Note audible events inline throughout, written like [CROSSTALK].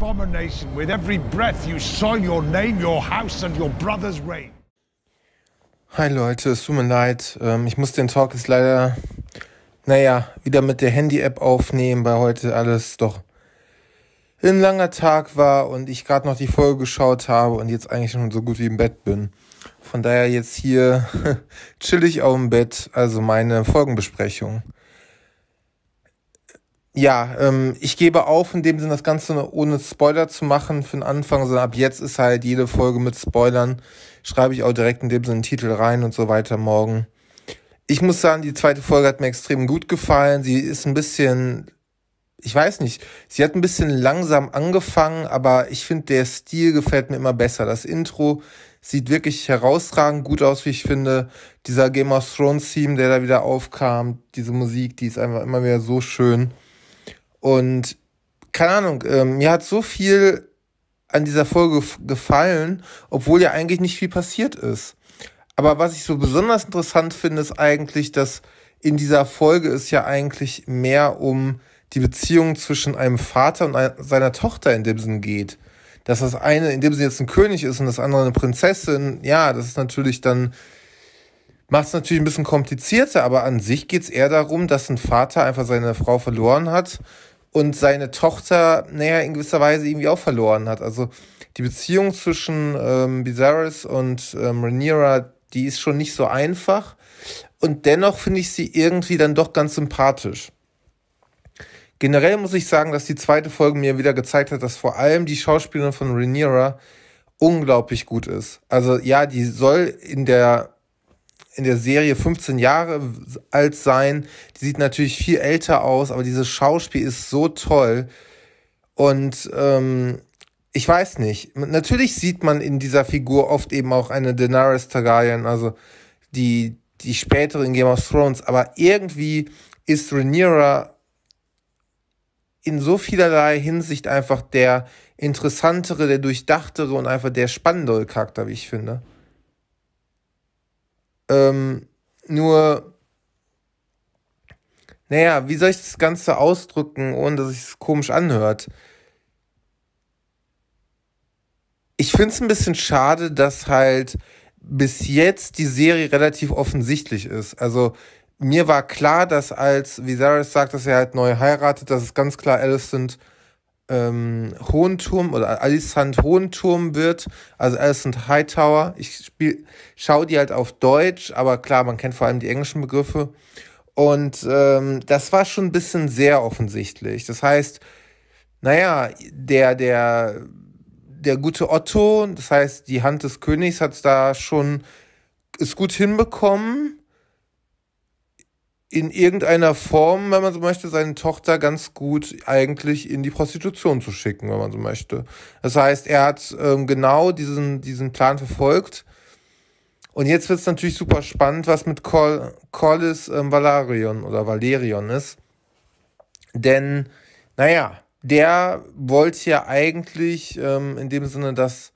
abomination. With every breath you soil your name, your house and your brother's reign. Hi Leute, es tut mir leid. Ähm, ich muss den Talk jetzt leider, naja, wieder mit der Handy-App aufnehmen, weil heute alles doch ein langer Tag war und ich gerade noch die Folge geschaut habe und jetzt eigentlich schon so gut wie im Bett bin. Von daher jetzt hier [LAUGHS] chillig auf dem Bett, also meine Folgenbesprechung ja, ähm, ich gebe auf, in dem Sinne das Ganze ohne Spoiler zu machen für den Anfang, sondern ab jetzt ist halt jede Folge mit Spoilern. Schreibe ich auch direkt in dem Sinne einen Titel rein und so weiter morgen. Ich muss sagen, die zweite Folge hat mir extrem gut gefallen. Sie ist ein bisschen, ich weiß nicht, sie hat ein bisschen langsam angefangen, aber ich finde, der Stil gefällt mir immer besser. Das Intro sieht wirklich herausragend gut aus, wie ich finde. Dieser Game of Thrones-Theme, der da wieder aufkam, diese Musik, die ist einfach immer wieder so schön. Und keine Ahnung, äh, mir hat so viel an dieser Folge gefallen, obwohl ja eigentlich nicht viel passiert ist. Aber was ich so besonders interessant finde, ist eigentlich, dass in dieser Folge es ja eigentlich mehr um die Beziehung zwischen einem Vater und einer, seiner Tochter in dem Sinn geht. Dass das eine in dem Sinn jetzt ein König ist und das andere eine Prinzessin, ja, das ist natürlich dann, macht es natürlich ein bisschen komplizierter, aber an sich geht es eher darum, dass ein Vater einfach seine Frau verloren hat und seine Tochter, naja, in gewisser Weise irgendwie auch verloren hat. Also die Beziehung zwischen ähm, Bizarres und ähm, Rhaenyra, die ist schon nicht so einfach. Und dennoch finde ich sie irgendwie dann doch ganz sympathisch. Generell muss ich sagen, dass die zweite Folge mir wieder gezeigt hat, dass vor allem die Schauspielerin von Rhaenyra unglaublich gut ist. Also ja, die soll in der in der Serie 15 Jahre alt sein. Die sieht natürlich viel älter aus, aber dieses Schauspiel ist so toll. Und ähm, ich weiß nicht. Natürlich sieht man in dieser Figur oft eben auch eine Daenerys Targaryen, also die, die in Game of Thrones, aber irgendwie ist Rhaenyra in so vielerlei Hinsicht einfach der interessantere, der durchdachtere und einfach der spannendere Charakter, wie ich finde. Ähm, nur, naja, wie soll ich das Ganze ausdrücken, ohne dass es komisch anhört? Ich finde es ein bisschen schade, dass halt bis jetzt die Serie relativ offensichtlich ist. Also mir war klar, dass als Viserys sagt, dass er halt neu heiratet, dass es ganz klar Alicent ist ähm, Hohenturm oder Alicent Hohenturm wird, also Alicent Hightower. Ich spiel, schau die halt auf Deutsch, aber klar, man kennt vor allem die englischen Begriffe. Und ähm, das war schon ein bisschen sehr offensichtlich. Das heißt, naja, der, der, der gute Otto, das heißt, die Hand des Königs hat da schon, ist gut hinbekommen, in irgendeiner Form, wenn man so möchte, seine Tochter ganz gut eigentlich in die Prostitution zu schicken, wenn man so möchte. Das heißt, er hat ähm, genau diesen, diesen Plan verfolgt. Und jetzt wird es natürlich super spannend, was mit Col Collis ähm, Valerion oder Valerion ist. Denn, naja, der wollte ja eigentlich ähm, in dem Sinne, dass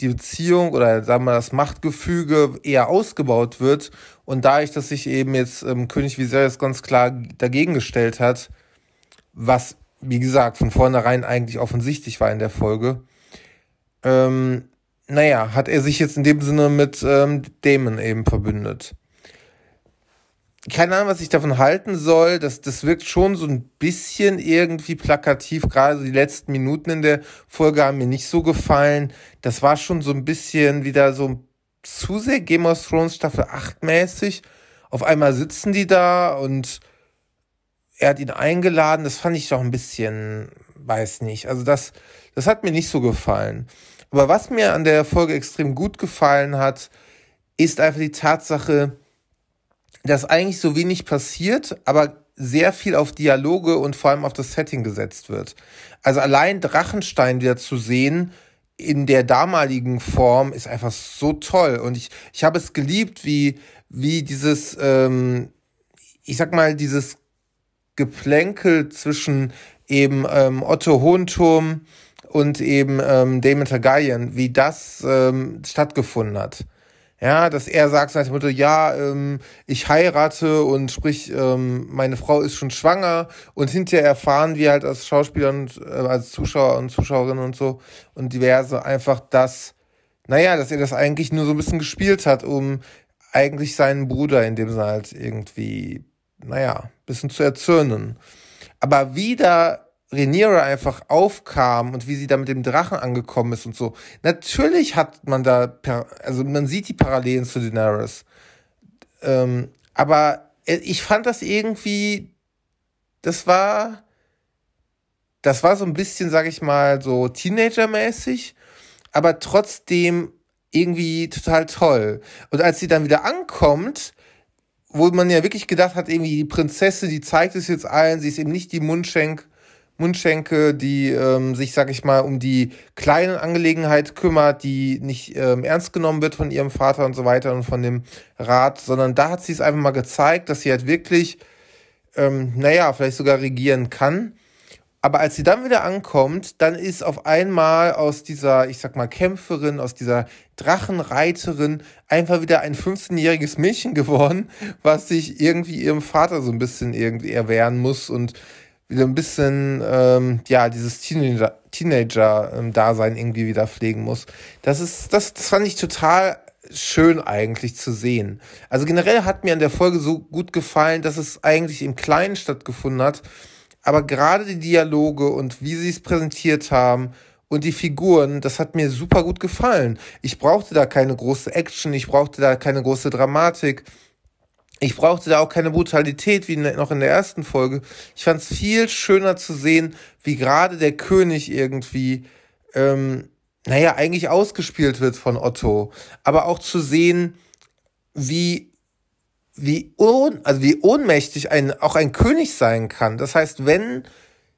die Beziehung oder sagen wir mal, das Machtgefüge eher ausgebaut wird und da ich, dass sich eben jetzt ähm, König Viserys ganz klar dagegen gestellt hat, was, wie gesagt, von vornherein eigentlich offensichtlich war in der Folge, ähm, naja, hat er sich jetzt in dem Sinne mit ähm, Damon eben verbündet. Keine Ahnung, was ich davon halten soll. Das, das wirkt schon so ein bisschen irgendwie plakativ. Gerade die letzten Minuten in der Folge haben mir nicht so gefallen. Das war schon so ein bisschen wieder so ein zu sehr Game of Thrones Staffel 8 mäßig. Auf einmal sitzen die da und er hat ihn eingeladen. Das fand ich doch ein bisschen, weiß nicht. Also das, das hat mir nicht so gefallen. Aber was mir an der Folge extrem gut gefallen hat, ist einfach die Tatsache, dass eigentlich so wenig passiert, aber sehr viel auf Dialoge und vor allem auf das Setting gesetzt wird. Also allein Drachenstein wieder zu sehen, in der damaligen Form ist einfach so toll. Und ich, ich habe es geliebt, wie, wie dieses, ähm, ich sag mal, dieses Geplänkel zwischen eben ähm, Otto Hohenturm und eben ähm, Damon Targaryen, wie das ähm, stattgefunden hat. Ja, dass er sagt, nach dem ja, ähm, ich heirate und sprich, ähm, meine Frau ist schon schwanger und hinterher erfahren wir halt als Schauspieler und äh, als Zuschauer und Zuschauerinnen und so und diverse einfach, dass, naja, dass er das eigentlich nur so ein bisschen gespielt hat, um eigentlich seinen Bruder in dem Sinne halt irgendwie, naja, ein bisschen zu erzürnen. Aber wieder Rhaenyra einfach aufkam und wie sie da mit dem Drachen angekommen ist und so. Natürlich hat man da, also man sieht die Parallelen zu Daenerys. Ähm, aber äh, ich fand das irgendwie, das war, das war so ein bisschen, sag ich mal, so Teenager-mäßig, aber trotzdem irgendwie total toll. Und als sie dann wieder ankommt, wo man ja wirklich gedacht hat, irgendwie die Prinzessin, die zeigt es jetzt allen, sie ist eben nicht die Mundschenk, Mundschenke, die ähm, sich, sag ich mal, um die kleinen Angelegenheit kümmert, die nicht ähm, ernst genommen wird von ihrem Vater und so weiter und von dem Rat, sondern da hat sie es einfach mal gezeigt, dass sie halt wirklich, ähm, naja, vielleicht sogar regieren kann. Aber als sie dann wieder ankommt, dann ist auf einmal aus dieser, ich sag mal, Kämpferin, aus dieser Drachenreiterin einfach wieder ein 15-jähriges Mädchen geworden, was sich irgendwie ihrem Vater so ein bisschen irgendwie erwehren muss und wieder ein bisschen, ähm, ja, dieses Teenager, Teenager-Dasein irgendwie wieder pflegen muss. Das ist, das, das fand ich total schön eigentlich zu sehen. Also generell hat mir an der Folge so gut gefallen, dass es eigentlich im Kleinen stattgefunden hat. Aber gerade die Dialoge und wie sie es präsentiert haben und die Figuren, das hat mir super gut gefallen. Ich brauchte da keine große Action, ich brauchte da keine große Dramatik ich brauchte da auch keine Brutalität wie ne, noch in der ersten Folge. Ich fand es viel schöner zu sehen, wie gerade der König irgendwie, ähm, naja, eigentlich ausgespielt wird von Otto. Aber auch zu sehen, wie, wie, un, also wie ohnmächtig ein, auch ein König sein kann. Das heißt, wenn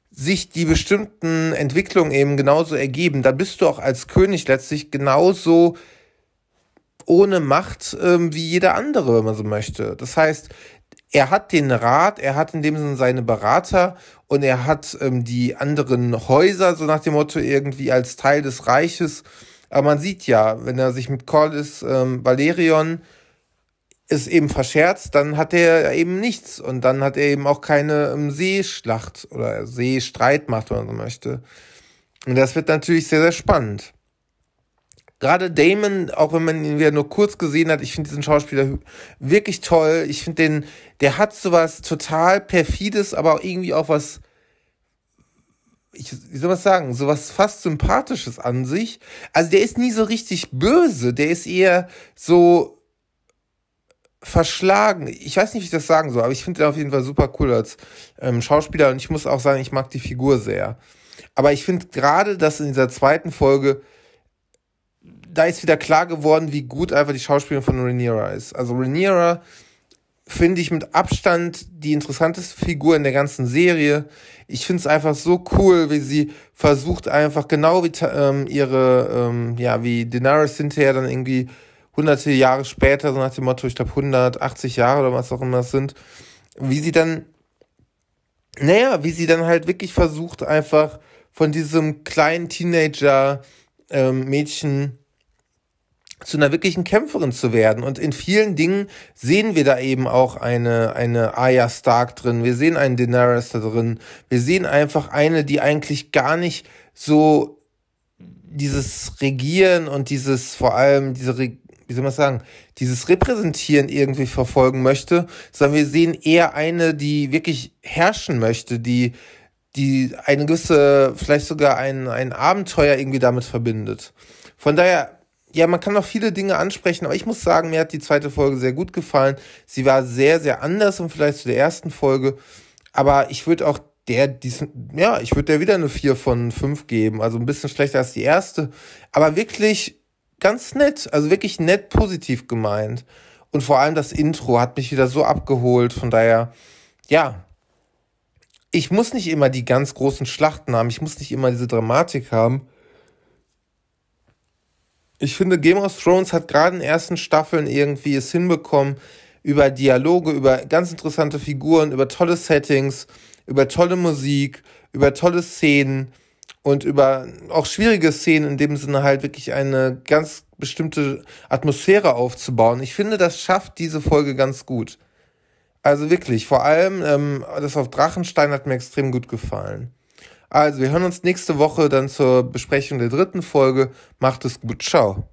sich die bestimmten Entwicklungen eben genauso ergeben, dann bist du auch als König letztlich genauso ohne Macht ähm, wie jeder andere, wenn man so möchte. Das heißt, er hat den Rat, er hat in dem Sinne seine Berater und er hat ähm, die anderen Häuser, so nach dem Motto, irgendwie als Teil des Reiches. Aber man sieht ja, wenn er sich mit Corlys ähm, Valerion es eben verscherzt, dann hat er eben nichts und dann hat er eben auch keine ähm, Seeschlacht oder Seestreitmacht, wenn man so möchte. Und das wird natürlich sehr, sehr spannend. Gerade Damon, auch wenn man ihn wieder nur kurz gesehen hat, ich finde diesen Schauspieler wirklich toll. Ich finde den, der hat sowas total perfides, aber irgendwie auch was, ich, wie soll man sagen, sowas fast Sympathisches an sich. Also der ist nie so richtig böse, der ist eher so verschlagen. Ich weiß nicht, wie ich das sagen soll, aber ich finde den auf jeden Fall super cool als ähm, Schauspieler und ich muss auch sagen, ich mag die Figur sehr. Aber ich finde gerade, dass in dieser zweiten Folge da ist wieder klar geworden, wie gut einfach die Schauspielerin von Rhaenyra ist. Also Rhaenyra finde ich mit Abstand die interessanteste Figur in der ganzen Serie. Ich finde es einfach so cool, wie sie versucht einfach genau wie ähm, ihre, ähm, ja, wie Daenerys hinterher dann irgendwie hunderte Jahre später, so nach dem Motto, ich glaube 180 Jahre oder was auch immer es sind, wie sie dann, naja, wie sie dann halt wirklich versucht einfach von diesem kleinen Teenager ähm, Mädchen zu einer wirklichen Kämpferin zu werden. Und in vielen Dingen sehen wir da eben auch eine, eine Arya Stark drin. Wir sehen einen Daenerys da drin. Wir sehen einfach eine, die eigentlich gar nicht so dieses Regieren und dieses vor allem diese wie soll man sagen, dieses Repräsentieren irgendwie verfolgen möchte, sondern wir sehen eher eine, die wirklich herrschen möchte, die, die eine gewisse, vielleicht sogar ein, ein Abenteuer irgendwie damit verbindet. Von daher ja, man kann noch viele Dinge ansprechen, aber ich muss sagen, mir hat die zweite Folge sehr gut gefallen. Sie war sehr, sehr anders und vielleicht zu der ersten Folge. Aber ich würde auch der diesen, ja, ich würde der wieder eine 4 von 5 geben. Also ein bisschen schlechter als die erste. Aber wirklich ganz nett. Also wirklich nett positiv gemeint. Und vor allem das Intro hat mich wieder so abgeholt. Von daher, ja. Ich muss nicht immer die ganz großen Schlachten haben. Ich muss nicht immer diese Dramatik haben ich finde, Game of Thrones hat gerade in den ersten Staffeln irgendwie es hinbekommen, über Dialoge, über ganz interessante Figuren, über tolle Settings, über tolle Musik, über tolle Szenen und über auch schwierige Szenen in dem Sinne halt wirklich eine ganz bestimmte Atmosphäre aufzubauen. Ich finde, das schafft diese Folge ganz gut. Also wirklich, vor allem ähm, das auf Drachenstein hat mir extrem gut gefallen. Also, wir hören uns nächste Woche dann zur Besprechung der dritten Folge. Macht es gut. Ciao.